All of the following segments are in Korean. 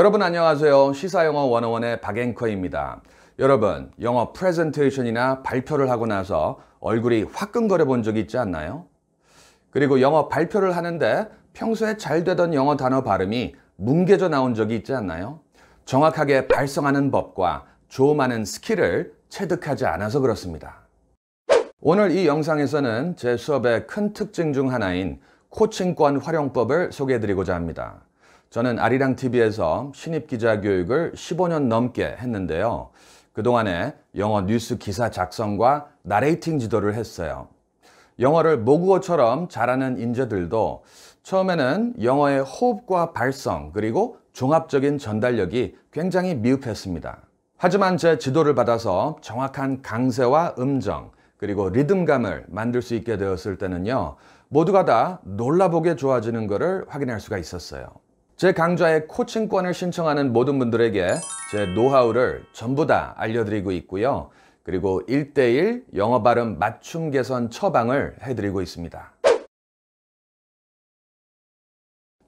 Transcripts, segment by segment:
여러분 안녕하세요. 시사영어 101의 박앵커입니다. 여러분, 영어 프레젠테이션이나 발표를 하고 나서 얼굴이 화끈거려 본 적이 있지 않나요? 그리고 영어 발표를 하는데 평소에 잘 되던 영어 단어 발음이 뭉개져 나온 적이 있지 않나요? 정확하게 발성하는 법과 조음하는 스킬을 체득하지 않아서 그렇습니다. 오늘 이 영상에서는 제 수업의 큰 특징 중 하나인 코칭권 활용법을 소개해드리고자 합니다. 저는 아리랑 TV에서 신입 기자 교육을 15년 넘게 했는데요. 그동안에 영어 뉴스 기사 작성과 나레이팅 지도를 했어요. 영어를 모국어처럼 잘하는 인재들도 처음에는 영어의 호흡과 발성 그리고 종합적인 전달력이 굉장히 미흡했습니다. 하지만 제 지도를 받아서 정확한 강세와 음정 그리고 리듬감을 만들 수 있게 되었을 때는요 모두가 다 놀라보게 좋아지는 것을 확인할 수가 있었어요. 제 강좌의 코칭권을 신청하는 모든 분들에게 제 노하우를 전부 다 알려드리고 있고요. 그리고 1대1 영어 발음 맞춤 개선 처방을 해드리고 있습니다.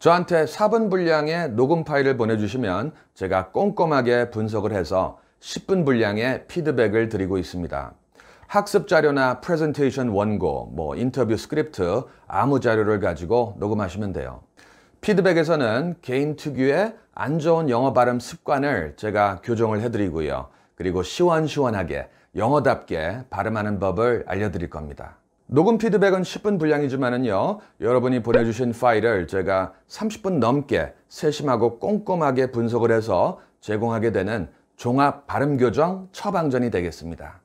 저한테 4분 분량의 녹음 파일을 보내주시면 제가 꼼꼼하게 분석을 해서 10분 분량의 피드백을 드리고 있습니다. 학습 자료나 프레젠테이션 원고, 뭐 인터뷰 스크립트, 아무 자료를 가지고 녹음하시면 돼요. 피드백에서는 개인 특유의 안 좋은 영어 발음 습관을 제가 교정을 해드리고요. 그리고 시원시원하게 영어답게 발음하는 법을 알려드릴 겁니다. 녹음 피드백은 10분 분량이지만은요, 여러분이 보내주신 파일을 제가 30분 넘게 세심하고 꼼꼼하게 분석을 해서 제공하게 되는 종합 발음 교정 처방전이 되겠습니다.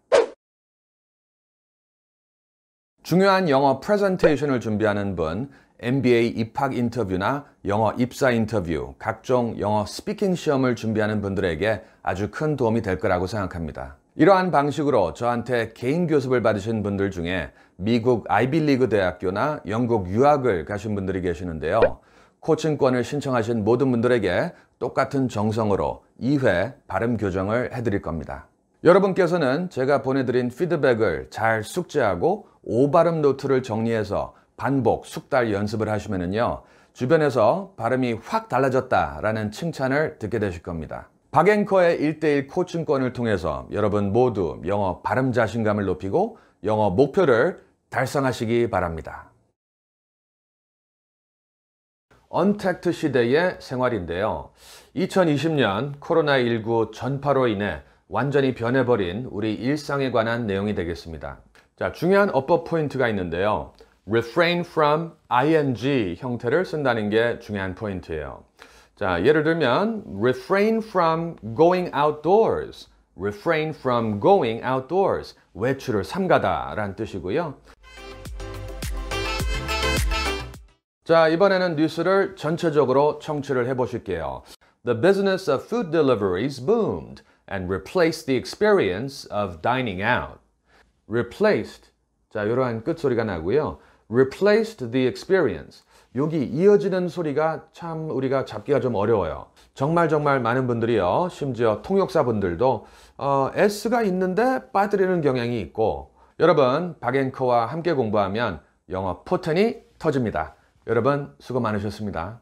중요한 영어 프레젠테이션을 준비하는 분, MBA 입학 인터뷰나 영어 입사 인터뷰, 각종 영어 스피킹 시험을 준비하는 분들에게 아주 큰 도움이 될 거라고 생각합니다. 이러한 방식으로 저한테 개인 교습을 받으신 분들 중에 미국 아이비리그 대학교나 영국 유학을 가신 분들이 계시는데요. 코칭권을 신청하신 모든 분들에게 똑같은 정성으로 2회 발음 교정을 해드릴 겁니다. 여러분께서는 제가 보내드린 피드백을 잘 숙지하고 오발음 노트를 정리해서 반복, 숙달 연습을 하시면요 주변에서 발음이 확 달라졌다라는 칭찬을 듣게 되실 겁니다. 박앵커의 1대1 코칭권을 통해서 여러분 모두 영어 발음 자신감을 높이고 영어 목표를 달성하시기 바랍니다. 언택트 시대의 생활인데요. 2020년 코로나19 전파로 인해 완전히 변해버린 우리 일상에 관한 내용이 되겠습니다. 자, 중요한 어퍼 포인트가 있는데요. refrain from ing 형태를 쓴다는 게 중요한 포인트예요. 자, 예를 들면 refrain from going outdoors, refrain from going outdoors, 외출을 삼가다 라는 뜻이고요. 자, 이번에는 뉴스를 전체적으로 청취를 해보실게요. The business of food deliveries boomed and replaced the experience of dining out. replaced, 자, 이러한 끝소리가 나고요. replaced the experience. 여기 이어지는 소리가 참 우리가 잡기가 좀 어려워요. 정말 정말 많은 분들이요. 심지어 통역사분들도 어, S가 있는데 빠뜨리는 경향이 있고 여러분 박앵커와 함께 공부하면 영어 포텐이 터집니다. 여러분 수고 많으셨습니다.